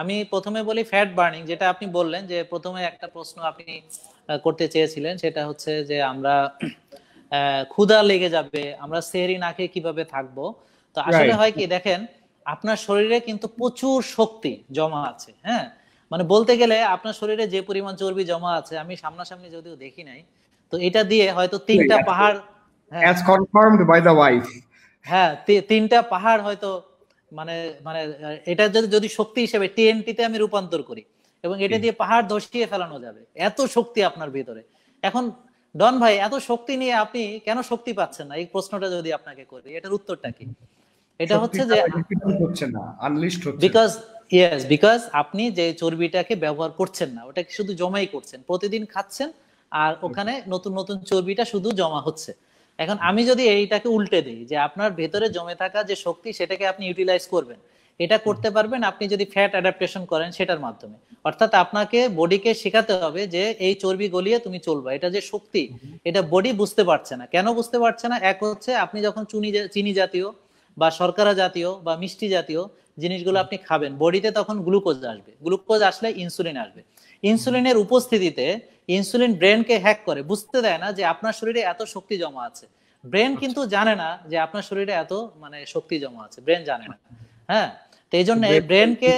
আমি প্রথমে বলি ফ্যাট বার্নিং যেটা আপনি বললেন যে প্রথমে একটা প্রশ্ন আপনি করতে চেয়েছিলেন সেটা হচ্ছে যে আমরা ক্ষুধা লেগে যাবে আমরা সেরি না খেয়ে কিভাবে থাকবো তো আসলে হয় কি দেখেন আপনার শরীরে কিন্তু প্রচুর শক্তি জমা আছে হ্যাঁ মানে বলতে গেলে আপনার শরীরে যে পরিমাণ চর্বি জমা আছে আমি সামনাসামনি যদিও দেখি নাই তো এটা দিয়ে হয়তো তিনটা পাহাড় হ্যাঁ, হ্যাঁ তিনটা পাহাড় হয়তো মানে মানে এটা যদি যদি শক্তি হিসেবে টিএনটিতে আমি রূপান্তর করি এবং এটা দিয়ে পাহাড় ধসিয়ে ফেলানো যাবে এত শক্তি আপনার ভিতরে এখন ডন ভাই এত শক্তি নিয়ে আপনি কেন শক্তি পাচ্ছেন না এই প্রশ্নটা যদি আপনাকে করি এটার উত্তরটা কি এটা হচ্ছে যে হচ্ছে না আনলিস্ট হচ্ছে বিকজ ইয়েস বিকজ আপনি যে চর্বিটাকে ব্যবহার করছেন না ওটাকে শুধু জমাই করছেন প্রতিদিন খাচ্ছেন আর ওখানে নতুন নতুন চর্বিটা শুধু জমা হচ্ছে এখন আমি যদি এইটাকে উল্টে দিই যে আপনার ভেতরে জমে থাকা যে শক্তি সেটাকে আপনি ইউটিলাইজ করবেন এটা করতে পারবেন আপনি যদি ফ্যাট অ্যাডাপ্টেশন করেন সেটার মাধ্যমে অর্থাৎ আপনাকে বডিকে শেখাতে হবে যে এই চর্বি গলিয়ে তুমি চলবা এটা যে শক্তি এটা বডি বুঝতে পারছে না কেন বুঝতে পারছে না এক হচ্ছে আপনি যখন চুনি চিনি জাতীয় বা শর্করা জাতীয় বা মিষ্টি জাতীয় জিনিসগুলো আপনি খাবেন বডিতে তখন গ্লুকোজ আসবে গ্লুকোজ আসলে ইনসুলিন আসবে ইনসুলিনের উপস্থিতিতে ইনসুলিন ব্রেনকে হ্যাক করে বুঝতে দেয় না যে আপনার শরীরে এত শক্তি জমা আছে ব্রেন আচ্ছা। কিন্তু জানে না যে আপনার শরীরে এত মানে শক্তি জমা আছে ব্রেন জানে না হ্যাঁ তো এই জন্য ব্রেনকে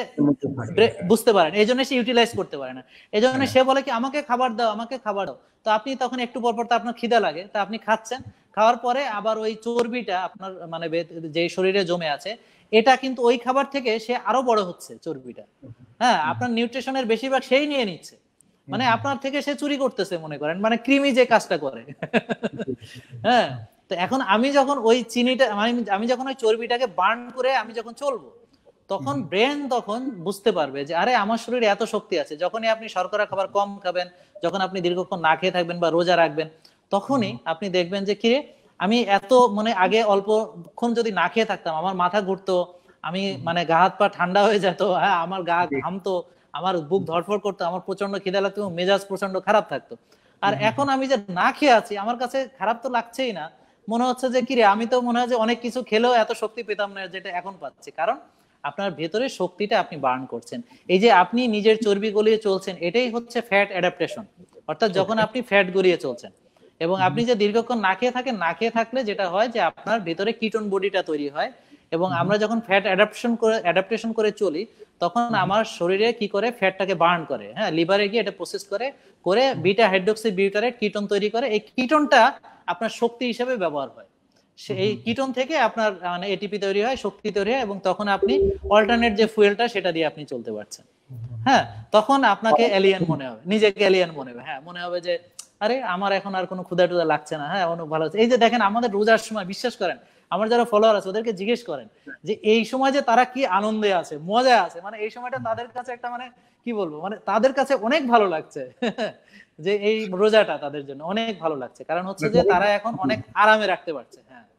বুঝতে পারেন এই জন্য সে ইউটিলাইজ করতে পারে না এই জন্য হ্যাঁ। সে বলে কি আমাকে খাবার দাও আমাকে খাবার দাও তো আপনি তখন একটু পর পর তো আপনার খিদা লাগে তা আপনি খাচ্ছেন খাওয়ার পরে আবার ওই চর্বিটা আপনার মানে যে শরীরে জমে আছে এটা কিন্তু ওই খাবার থেকে সে আরো বড় হচ্ছে চর্বিটা হ্যাঁ আপনার নিউট্রিশনের বেশিরভাগ সেই নিয়ে নিচ্ছে মানে আপনার থেকে সে চুরি করতেছে মনে করেন মানে ক্রিমি যে কাজটা করে হ্যাঁ তো এখন আমি যখন ওই চিনিটা আমি যখন ওই চর্বিটাকে বার্ন করে আমি যখন চলবো তখন ব্রেন তখন বুঝতে পারবে যে আরে আমার শরীরে এত শক্তি আছে যখনই আপনি শর্করা খাবার কম খাবেন যখন আপনি দীর্ঘক্ষণ না খেয়ে থাকবেন বা রোজা রাখবেন তখনই আপনি দেখবেন যে কি আমি এত মানে আগে অল্পক্ষণ যদি না খেয়ে থাকতাম আমার মাথা ঘুরতো আমি মানে গা হাত পা ঠান্ডা হয়ে যেত হ্যাঁ আমার গা ঘামতো আমার বুক ধরফর করতো আমার প্রচন্ড খিদা লাগতো মেজাজ প্রচন্ড খারাপ থাকতো আর এখন আমি যে না খেয়ে আছি আমার কাছে খারাপ তো লাগছেই না মনে হচ্ছে যে কিরে আমি তো মনে হয় যে অনেক কিছু খেলেও এত শক্তি পেতাম না যেটা এখন পাচ্ছি কারণ আপনার ভেতরে শক্তিটা আপনি বার্ন করছেন এই যে আপনি নিজের চর্বি গলিয়ে চলছেন এটাই হচ্ছে ফ্যাট অ্যাডাপ্টেশন অর্থাৎ যখন আপনি ফ্যাট গলিয়ে চলছেন এবং আপনি যে দীর্ঘক্ষণ না খেয়ে থাকেন না খেয়ে থাকলে যেটা হয় যে আপনার ভেতরে কিটন বডিটা তৈরি হয় এবং আমরা যখন ফ্যাট অ্যাডাপশন করে অ্যাডাপ্টেশন করে চলি তখন আমার শরীরে কি করে ফ্যাটটাকে বার্ন করে হ্যাঁ লিভারে গিয়ে এটা প্রসেস করে করে বিটা হাইড্রোক্সি বিউটারেট কিটন তৈরি করে এই কিটনটা আপনার শক্তি হিসেবে ব্যবহার হয় সেই কিটন থেকে আপনার মানে এটিপি তৈরি হয় শক্তি তৈরি হয় এবং তখন আপনি অল্টারনেট যে ফুয়েলটা সেটা দিয়ে আপনি চলতে পারছেন হ্যাঁ তখন আপনাকে এলিয়ান মনে হবে নিজেকে এলিয়ান মনে হবে হ্যাঁ মনে হবে যে আরে আমার এখন আর কোনো ক্ষুদা টুদা লাগছে না হ্যাঁ অনেক ভালো এই যে দেখেন আমাদের রোজার সময় বিশ্বাস করেন আমার যারা ফলোয়ার আছে ওদেরকে জিজ্ঞেস করেন যে এই সময় যে তারা কি আনন্দে আছে মজায় আছে মানে এই সময়টা তাদের কাছে একটা মানে কি বলবো মানে তাদের কাছে অনেক ভালো লাগছে যে এই রোজাটা তাদের জন্য অনেক ভালো লাগছে কারণ হচ্ছে যে তারা এখন অনেক আরামে রাখতে পারছে হ্যাঁ